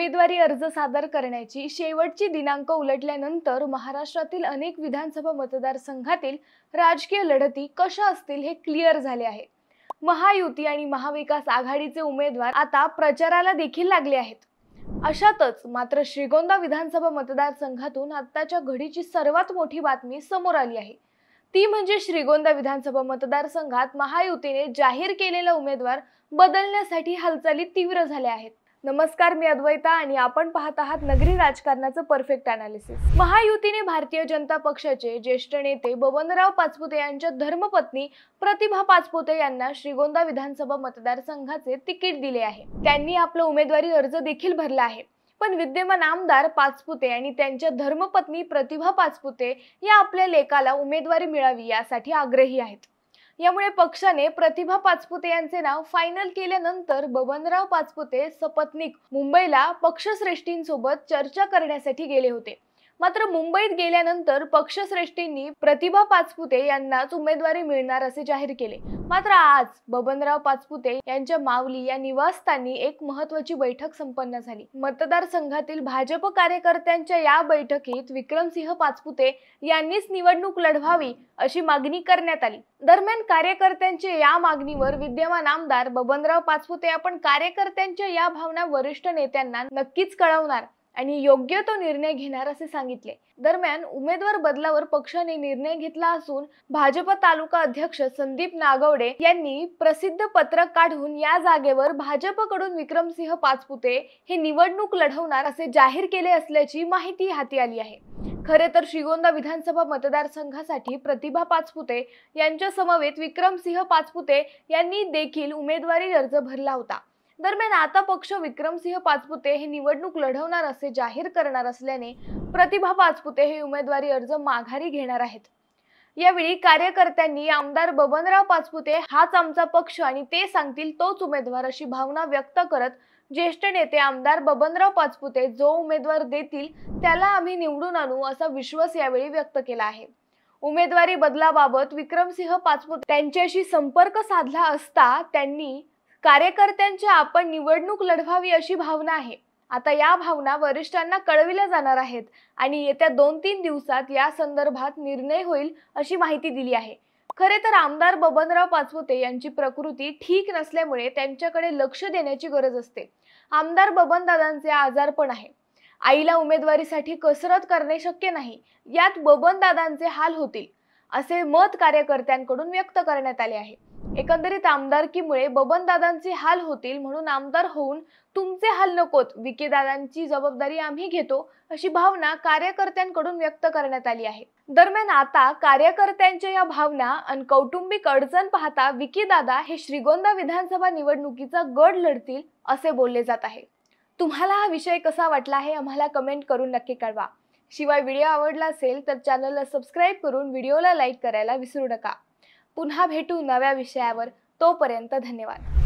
उमेदवारी अर्ज सादर करण्याची शेवटची दिनांक उलटल्यानंतर महाराष्ट्रातील अनेक विधानसभा मतदारसंघातील राजकीय लढती कशा असतील हे क्लिअर झाले आहे महायुती आणि महाविकास आघाडीचे उमेदवार आता प्रचाराला देखील लागले आहेत अशातच मात्र श्रीगोंदा विधानसभा मतदारसंघातून आत्ताच्या घडीची सर्वात मोठी बातमी समोर आली आहे ती म्हणजे श्रीगोंदा विधानसभा मतदारसंघात महायुतीने जाहीर केलेला उमेदवार बदलण्यासाठी हालचाली तीव्र झाल्या आहेत नमस्कार मी अद्वैता आणि आपण पाहत आहात नगरी राजकारणाचं परफेक्ट अनालिसिस महायुतीने भारतीय जनता पक्षाचे ज्येष्ठ नेते बबनराव पाचपुते यांच्या धर्मपत्नी प्रतिभा पाचपुते यांना श्रीगोंदा विधानसभा मतदारसंघाचे तिकीट दिले आहे त्यांनी आपला उमेदवारी अर्ज देखील भरला आहे पण विद्यमान आमदार पाचपुते आणि त्यांच्या धर्मपत्नी प्रतिभा पाचपुते या आपल्या लेखाला उमेदवारी मिळावी यासाठी आग्रही आहेत यामुळे पक्षाने प्रतिभा पाचपुते यांचे नाव फायनल केल्यानंतर बबनराव पाचपुते सपत्नीक मुंबईला पक्षश्रेष्ठींसोबत चर्चा करण्यासाठी गेले होते मात्र मुंबईत गेल्यानंतर पक्षश्रेष्ठींनी प्रतिभा पाचपुते यांनाच उमेदवारी मिळणार असे जाहीर केले मात्र आज बबनराव पाचपुते यांच्या मावली या निवासस्थानी एक महत्वाची बैठक संपन्न झाली मतदारसंघातील भाजप कार्यकर्त्यांच्या या बैठकीत विक्रमसिंह पाचपुते यांनीच निवडणूक लढवावी अशी मागणी करण्यात आली दरम्यान कार्यकर्त्यांच्या या मागणीवर विद्यमान आमदार बबनराव पाचपुते आपण कार्यकर्त्यांच्या या भावना वरिष्ठ नेत्यांना नक्कीच कळवणार आणि योग्य तो निर्णय घेणार असे सांगितले दरम्यान उमेदवार बदलावर पक्षाने निर्णय घेतला असून भाजप तालुका अध्यक्ष संदीप नागवडे यांनी प्रसिद्ध पत्रक काढून या जागेवर भाजपकडून विक्रमसिंह पाचपुते हे निवडणूक लढवणार असे जाहीर केले असल्याची माहिती हाती आली आहे खरे तर श्रीगोंदा विधानसभा मतदारसंघासाठी प्रतिभा पाचपुते यांच्या समवेत विक्रमसिंह पाचपुते यांनी देखील उमेदवारी अर्ज भरला होता दरम्यान आता पक्ष विक्रमसिंह पाचपुते हे निवडणूक लढवणार असे जाहीर करणार असल्याने प्रतिभा पाचपुते हे उमेदवारी अर्ज माघारी घेणार आहेत यावेळी कार्यकर्त्यांनी आमदार बबनराव पाचपुते हाच आमचा पक्ष आणि ते सांगतील तोच उमेदवार अशी भावना व्यक्त करत ज्येष्ठ नेते आमदार बबनराव पाचपुते जो उमेदवार देतील त्याला आम्ही निवडून आणू असा विश्वास यावेळी व्यक्त केला आहे उमेदवारी बदलाबाबत विक्रमसिंह पाचपुते त्यांच्याशी संपर्क साधला असता त्यांनी कार्यकर्त्यांची आपण निवडणूक लढवावी अशी भावना आहे आता या भावना वरिष्ठांना कळविल्या जाणार आहेत आणि येत्या दोन तीन दिवसात या संदर्भात निर्णय होईल अशी माहिती दिली आहे खरे तर आमदार बबनराव पाचवते यांची प्रकृती ठीक नसल्यामुळे त्यांच्याकडे लक्ष देण्याची गरज असते आमदार बबनदादांचे आजारपण आहे आईला उमेदवारीसाठी कसरत करणे शक्य नाही यात बबनदादांचे हाल होतील असे मत कार्यकर्त्यांकडून व्यक्त करण्यात आले आहे एकंदरीत आमदारकीमुळे बबनदादांचे हाल होतील म्हणून आमदार होऊन तुमचे हाल नकोत दादांची जबाबदारी आम्ही घेतो अशी भावना कार्यकर्त्यांकडून व्यक्त करण्यात आली आहे दरम्यान आता कार्यकर्त्यांच्या या भावना आणि कौटुंबिक अडचण पाहता विकेदादा हे श्रीगोंदा विधानसभा निवडणुकीचा गड लढतील असे बोलले जात आहे तुम्हाला हा विषय कसा वाटला आहे आम्हाला कमेंट करून नक्की कळवा शिवाय व्हिडिओ आवडला असेल तर चॅनलला सबस्क्राईब करून व्हिडिओला लाईक करायला विसरू नका पुन्हा भेटू नव्या विषयावर तोपर्यंत धन्यवाद